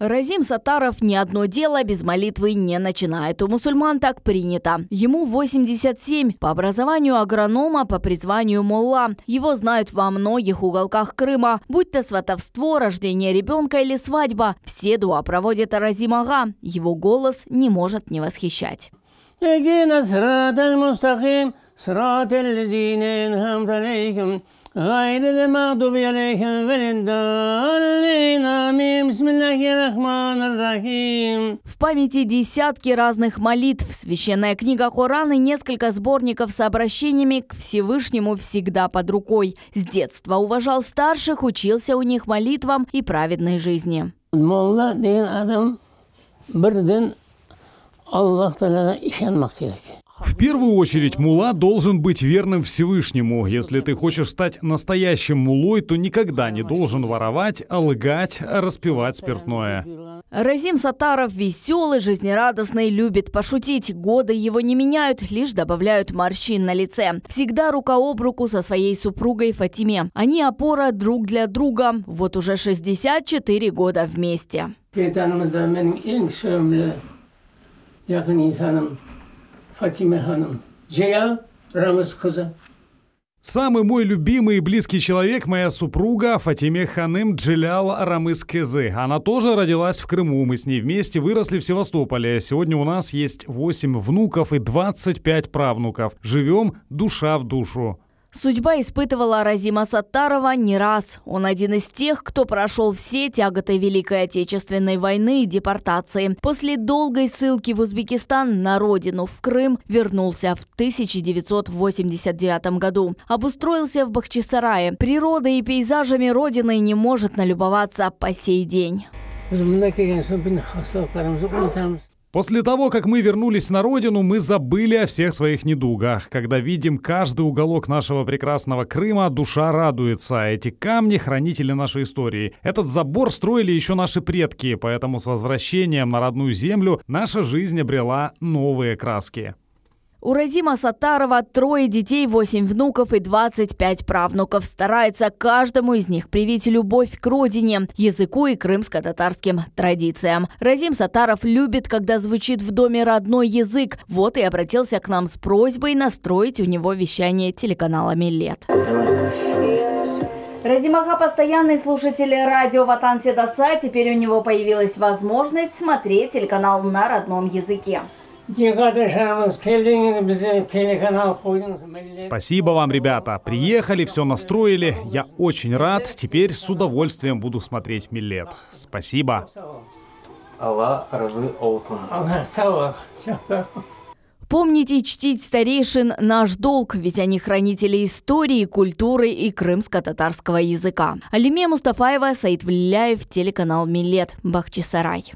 Разим Сатаров ни одно дело без молитвы не начинает. У мусульман так принято. Ему 87, по образованию агронома, по призванию мулла. Его знают во многих уголках Крыма. Будь то сватовство, рождение ребенка или свадьба, все дуа проводит Разим Ага. Его голос не может не восхищать. غير المغضوب عليهم ولا В памяти десятки разных молитв, священная книга Коран и несколько сборников с обращениями к Всевышнему всегда под рукой. С детства уважал старших, учился у них молитвам и праведной жизни. Аллах первую очередь мула должен быть верным Всевышнему. Если ты хочешь стать настоящим мулой, то никогда не должен воровать, лгать, распивать спиртное. Разим Сатаров веселый, жизнерадостный, любит пошутить. Годы его не меняют, лишь добавляют морщин на лице. Всегда рука об руку со своей супругой Фатиме. Они опора друг для друга. Вот уже 64 года вместе. Фатиме Ханум. Джия Рамас Хаза. Самый мой любимый и близкий человек – моя супруга Фатиме Ханым Джилял Рамыс Кезы. Она тоже родилась в Крыму. Мы с ней вместе выросли в Севастополе. Сегодня у нас есть 8 внуков и 25 правнуков. Живем душа в душу. Судьба испытывала Разима Саттарова не раз. Он один из тех, кто прошел все тяготы Великой Отечественной войны и депортации. После долгой ссылки в Узбекистан на родину, в Крым, вернулся в 1989 году. Обустроился в Бахчисарае. Природой и пейзажами родины не может налюбоваться по сей день. После того, как мы вернулись на родину, мы забыли о всех своих недугах. Когда видим каждый уголок нашего прекрасного Крыма, душа радуется. А эти камни — хранители нашей истории. Этот забор строили еще наши предки, поэтому с возвращением на родную землю наша жизнь обрела новые краски. У Разима Сатарова трое детей, восемь внуков и 25 правнуков. Старается каждому из них привить любовь к родине, языку и крымско-татарским традициям. Разим Сатаров любит, когда звучит в доме родной язык. Вот и обратился к нам с просьбой настроить у него вещание телеканалами лет. Разимаха постоянный слушатель радио Ватан Седаса. Теперь у него появилась возможность смотреть телеканал на родном языке. Спасибо вам, ребята. Приехали, все настроили. Я очень рад. Теперь с удовольствием буду смотреть Миллет. Спасибо. Помнить и чтить старейшин – наш долг, ведь они хранители истории, культуры и крымско-татарского языка. Алиме Мустафаева, Саид Влиляев, телеканал «Милет», Бахчисарай.